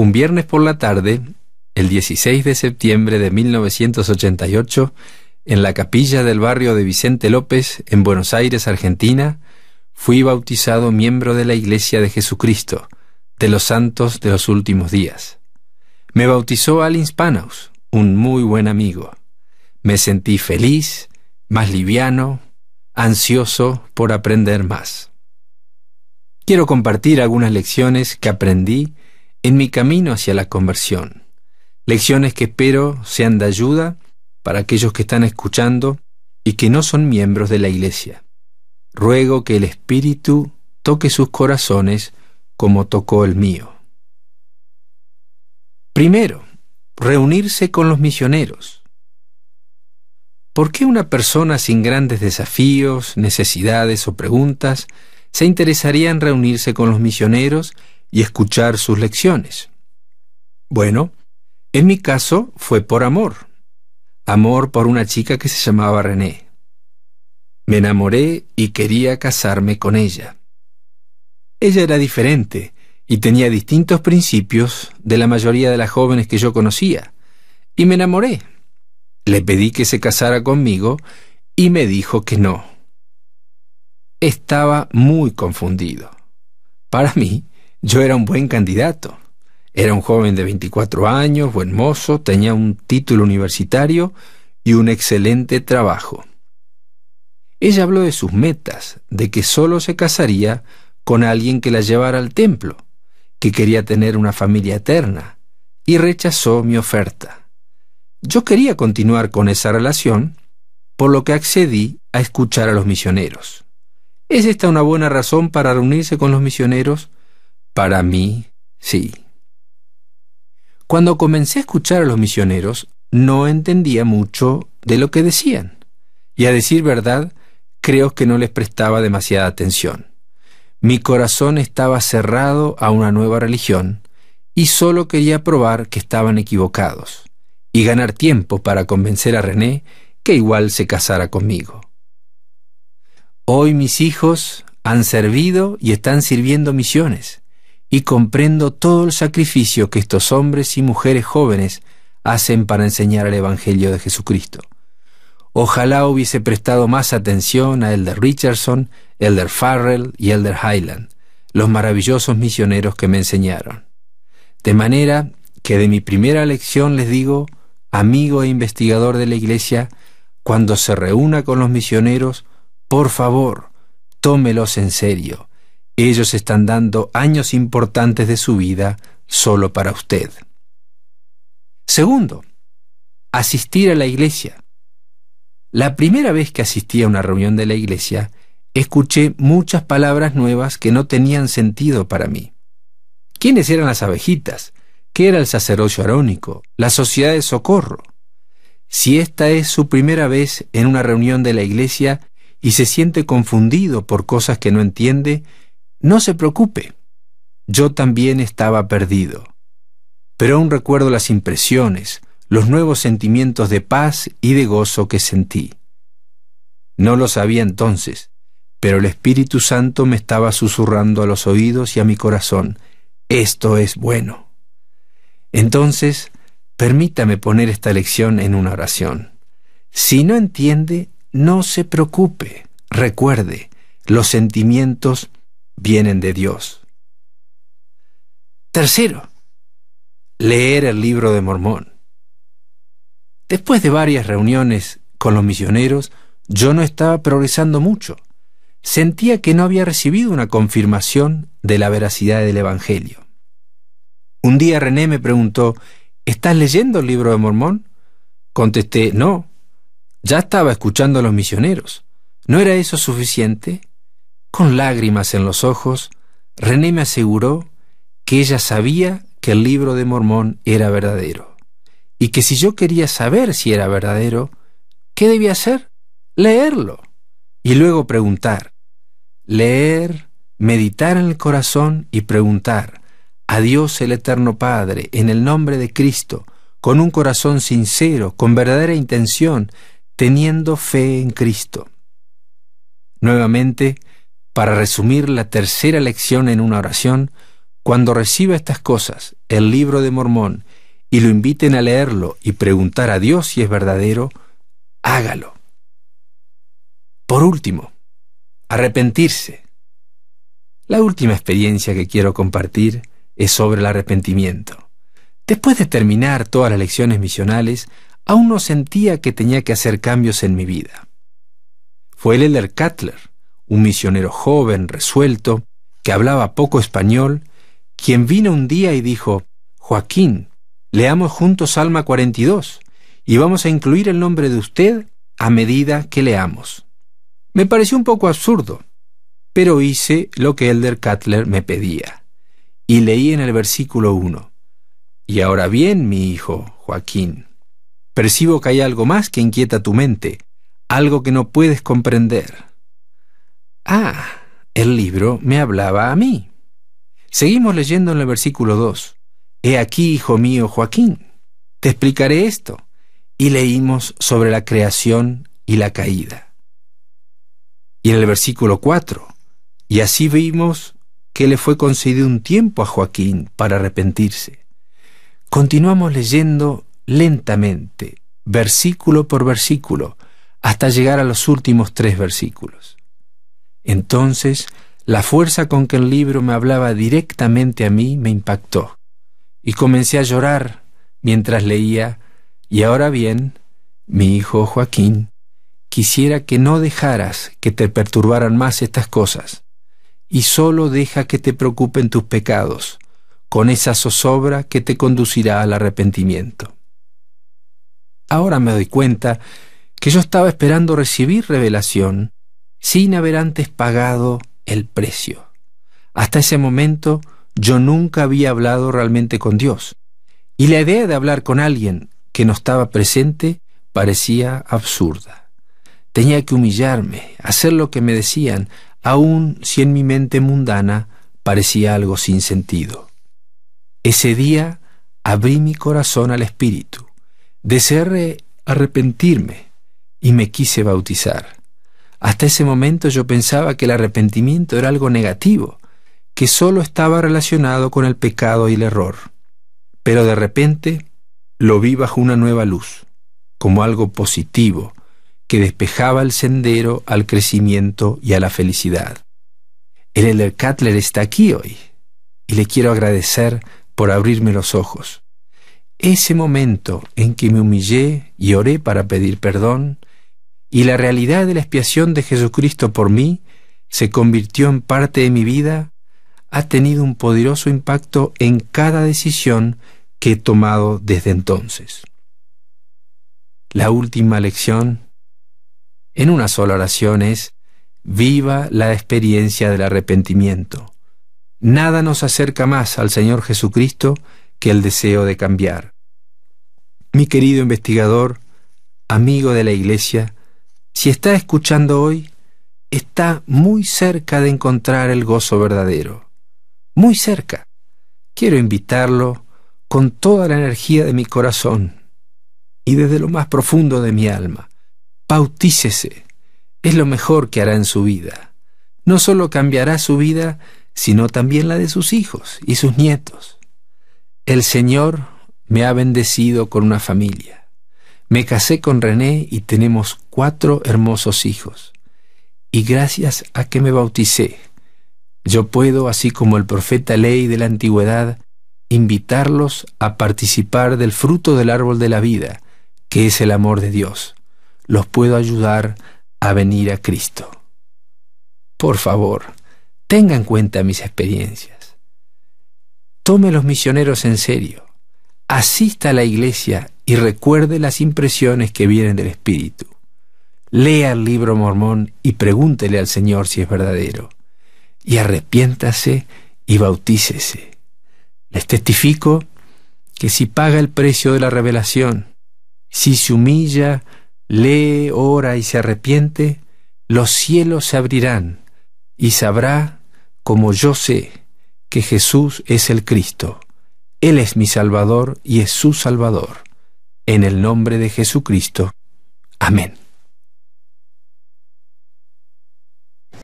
Un viernes por la tarde, el 16 de septiembre de 1988, en la capilla del barrio de Vicente López, en Buenos Aires, Argentina, fui bautizado miembro de la Iglesia de Jesucristo, de los santos de los últimos días. Me bautizó Alins Panaus, un muy buen amigo. Me sentí feliz, más liviano, ansioso por aprender más. Quiero compartir algunas lecciones que aprendí en mi camino hacia la conversión. Lecciones que espero sean de ayuda para aquellos que están escuchando y que no son miembros de la Iglesia. Ruego que el Espíritu toque sus corazones como tocó el mío. Primero, reunirse con los misioneros. ¿Por qué una persona sin grandes desafíos, necesidades o preguntas se interesaría en reunirse con los misioneros y escuchar sus lecciones. Bueno, en mi caso fue por amor. Amor por una chica que se llamaba René. Me enamoré y quería casarme con ella. Ella era diferente y tenía distintos principios de la mayoría de las jóvenes que yo conocía, y me enamoré. Le pedí que se casara conmigo y me dijo que no. Estaba muy confundido. Para mí, yo era un buen candidato. Era un joven de 24 años, buen mozo, tenía un título universitario y un excelente trabajo. Ella habló de sus metas, de que solo se casaría con alguien que la llevara al templo, que quería tener una familia eterna, y rechazó mi oferta. Yo quería continuar con esa relación, por lo que accedí a escuchar a los misioneros. ¿Es esta una buena razón para reunirse con los misioneros? Para mí, sí. Cuando comencé a escuchar a los misioneros, no entendía mucho de lo que decían, y a decir verdad, creo que no les prestaba demasiada atención. Mi corazón estaba cerrado a una nueva religión y solo quería probar que estaban equivocados y ganar tiempo para convencer a René que igual se casara conmigo. Hoy mis hijos han servido y están sirviendo misiones y comprendo todo el sacrificio que estos hombres y mujeres jóvenes hacen para enseñar el Evangelio de Jesucristo. Ojalá hubiese prestado más atención a Elder Richardson, Elder Farrell y Elder Highland, los maravillosos misioneros que me enseñaron. De manera que de mi primera lección les digo, amigo e investigador de la Iglesia, cuando se reúna con los misioneros, por favor, tómelos en serio ellos están dando años importantes de su vida solo para usted. Segundo, asistir a la iglesia. La primera vez que asistí a una reunión de la iglesia, escuché muchas palabras nuevas que no tenían sentido para mí. ¿Quiénes eran las abejitas? ¿Qué era el sacerdocio arónico? ¿La sociedad de socorro? Si esta es su primera vez en una reunión de la iglesia y se siente confundido por cosas que no entiende, no se preocupe. Yo también estaba perdido. Pero aún recuerdo las impresiones, los nuevos sentimientos de paz y de gozo que sentí. No lo sabía entonces, pero el Espíritu Santo me estaba susurrando a los oídos y a mi corazón, esto es bueno. Entonces, permítame poner esta lección en una oración. Si no entiende, no se preocupe. Recuerde, los sentimientos vienen de Dios. Tercero, leer el libro de Mormón. Después de varias reuniones con los misioneros, yo no estaba progresando mucho. Sentía que no había recibido una confirmación de la veracidad del Evangelio. Un día René me preguntó, ¿Estás leyendo el libro de Mormón? Contesté, no. Ya estaba escuchando a los misioneros. ¿No era eso suficiente? Con lágrimas en los ojos, René me aseguró que ella sabía que el libro de Mormón era verdadero, y que si yo quería saber si era verdadero, ¿qué debía hacer? Leerlo, y luego preguntar. Leer, meditar en el corazón y preguntar a Dios el Eterno Padre, en el nombre de Cristo, con un corazón sincero, con verdadera intención, teniendo fe en Cristo. Nuevamente, para resumir la tercera lección en una oración, cuando reciba estas cosas, el libro de Mormón, y lo inviten a leerlo y preguntar a Dios si es verdadero, hágalo. Por último, arrepentirse. La última experiencia que quiero compartir es sobre el arrepentimiento. Después de terminar todas las lecciones misionales, aún no sentía que tenía que hacer cambios en mi vida. Fue Leder Cutler, un misionero joven, resuelto, que hablaba poco español, quien vino un día y dijo, Joaquín, leamos juntos Salma 42 y vamos a incluir el nombre de usted a medida que leamos. Me pareció un poco absurdo, pero hice lo que Elder Cutler me pedía y leí en el versículo 1. Y ahora bien, mi hijo, Joaquín, percibo que hay algo más que inquieta tu mente, algo que no puedes comprender. Ah, el libro me hablaba a mí. Seguimos leyendo en el versículo 2. He aquí, hijo mío Joaquín, te explicaré esto. Y leímos sobre la creación y la caída. Y en el versículo 4, y así vimos que le fue concedido un tiempo a Joaquín para arrepentirse. Continuamos leyendo lentamente, versículo por versículo, hasta llegar a los últimos tres versículos. Entonces, la fuerza con que el libro me hablaba directamente a mí me impactó, y comencé a llorar mientras leía, y ahora bien, mi hijo Joaquín, quisiera que no dejaras que te perturbaran más estas cosas, y solo deja que te preocupen tus pecados, con esa zozobra que te conducirá al arrepentimiento. Ahora me doy cuenta que yo estaba esperando recibir revelación, sin haber antes pagado el precio. Hasta ese momento yo nunca había hablado realmente con Dios, y la idea de hablar con alguien que no estaba presente parecía absurda. Tenía que humillarme, hacer lo que me decían, aun si en mi mente mundana parecía algo sin sentido. Ese día abrí mi corazón al Espíritu, deseé arrepentirme y me quise bautizar. Hasta ese momento yo pensaba que el arrepentimiento era algo negativo, que solo estaba relacionado con el pecado y el error. Pero de repente lo vi bajo una nueva luz, como algo positivo, que despejaba el sendero al crecimiento y a la felicidad. El Elder está aquí hoy, y le quiero agradecer por abrirme los ojos. Ese momento en que me humillé y oré para pedir perdón, y la realidad de la expiación de Jesucristo por mí se convirtió en parte de mi vida, ha tenido un poderoso impacto en cada decisión que he tomado desde entonces. La última lección en una sola oración es, viva la experiencia del arrepentimiento. Nada nos acerca más al Señor Jesucristo que el deseo de cambiar. Mi querido investigador, amigo de la Iglesia, si está escuchando hoy, está muy cerca de encontrar el gozo verdadero. Muy cerca. Quiero invitarlo con toda la energía de mi corazón y desde lo más profundo de mi alma. Bautícese. Es lo mejor que hará en su vida. No solo cambiará su vida, sino también la de sus hijos y sus nietos. El Señor me ha bendecido con una familia. Me casé con René y tenemos cuatro hermosos hijos. Y gracias a que me bauticé, yo puedo, así como el profeta Ley de la antigüedad, invitarlos a participar del fruto del árbol de la vida, que es el amor de Dios. Los puedo ayudar a venir a Cristo. Por favor, tenga en cuenta mis experiencias. Tome los misioneros en serio asista a la iglesia y recuerde las impresiones que vienen del Espíritu. Lea el libro mormón y pregúntele al Señor si es verdadero. Y arrepiéntase y bautícese. Les testifico que si paga el precio de la revelación, si se humilla, lee, ora y se arrepiente, los cielos se abrirán y sabrá, como yo sé, que Jesús es el Cristo él es mi Salvador y es su Salvador. En el nombre de Jesucristo. Amén.